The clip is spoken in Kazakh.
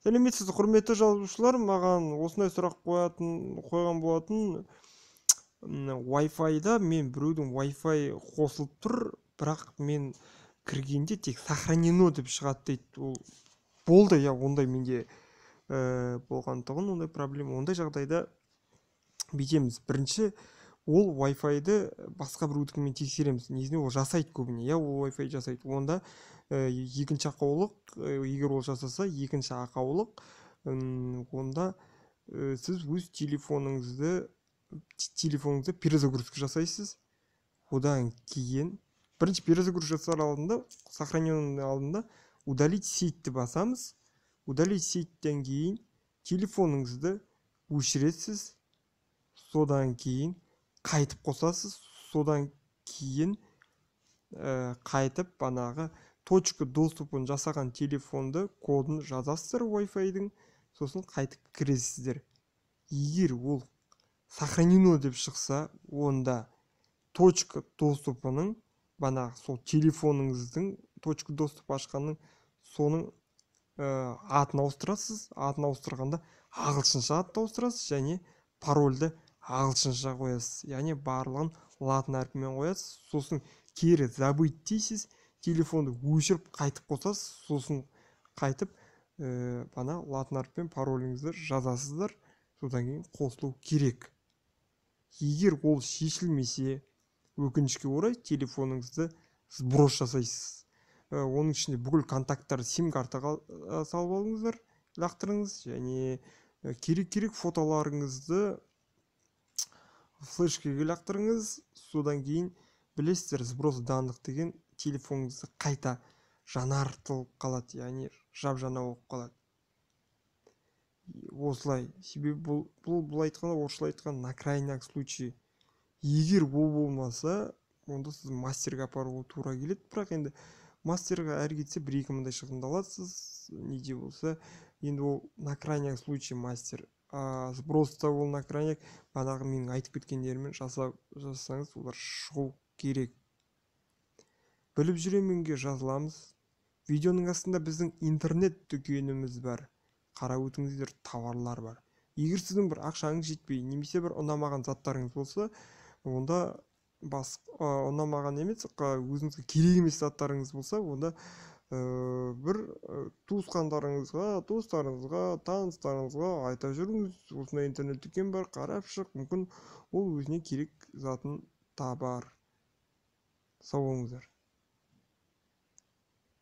сәлеметсіз құрметті жазушылар маған осындай сұрақ қоятын қойған болатын wi fi мен біреудің вай-фай қосылып тұр бірақ мен кіргенде тек сохранено деп шығады дейді ол болды иә ондай менде ә, э, тұғын ондай проблема ондай жағдайда бүйтеміз бірінші ол wi fi э, басқа біреудікімен тексереміз негізінде ол жасайды көбіне иә ол Wi-Fi жасайды онда ә, екінші ақаулық э, егер ол жасаса екінші ақаулық ә, онда сіз өз телефоныңызды телефоныңызды перезагрузка жасайсыз одан кейін бірінші перезагрузка жасар алдында сохраненный алдында удалить сетьті басамыз удалить сеттен кейін телефоныңызды өшіресіз содан кейін қайтып қосасыз содан кейін ә, қайтып банағы точка доступын жасаған телефонды кодын жазасыздар wi fi сосын қайтып кіресіздер егер ол сохранено деп шықса онда точка доступының банағы сол телефоныңыздың точка доступ ашқанның соның ә, атын ауыстырасыз атын ауыстырғанда ағылшынша атты ауыстырасыз және парольді ағылшынша қоясыз яғни барлығын латын әрпімен қоясыз сосын кері забыть дейсіз телефонды өшіріп қайтып қосасыз сосын қайтып ә, бана латын әрпімен пароліңізді жазасыздар содан кейін қосылу керек егер ол шешілмесе өкінішке орай телефоныңызды сброс жасайсыз ә, оның ішінде бүкіл контакттарды сим картаға э, салып алыңыздар лақтырыңыз және керек керек фотоларыңызды флешкеге лақтырыңыз содан кейін білесіздер сброс данных деген телефоныңызды қайта жаңартылып қалады яғни жап жаңа болып қалады осылай себебі бұл бұл былай айтқанда орысша айтқан на крайняк случай егер ол болмаса онда сіз мастерге апаруға тура келеді бірақ енді мастерға әрі кетсе бір екі мыңдай шығындаласыз неде болса енді ол на крайняк случай мастер ә, сброста на крайняк бағанағы менің айтып кеткендерімен жасап жасасаңыз олар шығу керек біліп жүремінге жазыламыз видеоның астында біздің интернет дүкеніміз бар қарап өтіңіздер тауарлар бар егер сіздің бір ақшаңыз жетпей немесе бір ұнамаған заттарыңыз болса онда бас ұнамаған емес өзіңізге керек емес заттарыңыз болса онда Э, бір э, туысқандарыңызға достарыңызға таныстарыңызға айта жүріңіз осындай интернет дүкен бар қарап шық мүмкін ол өзіне керек затын табар сау болыңыздар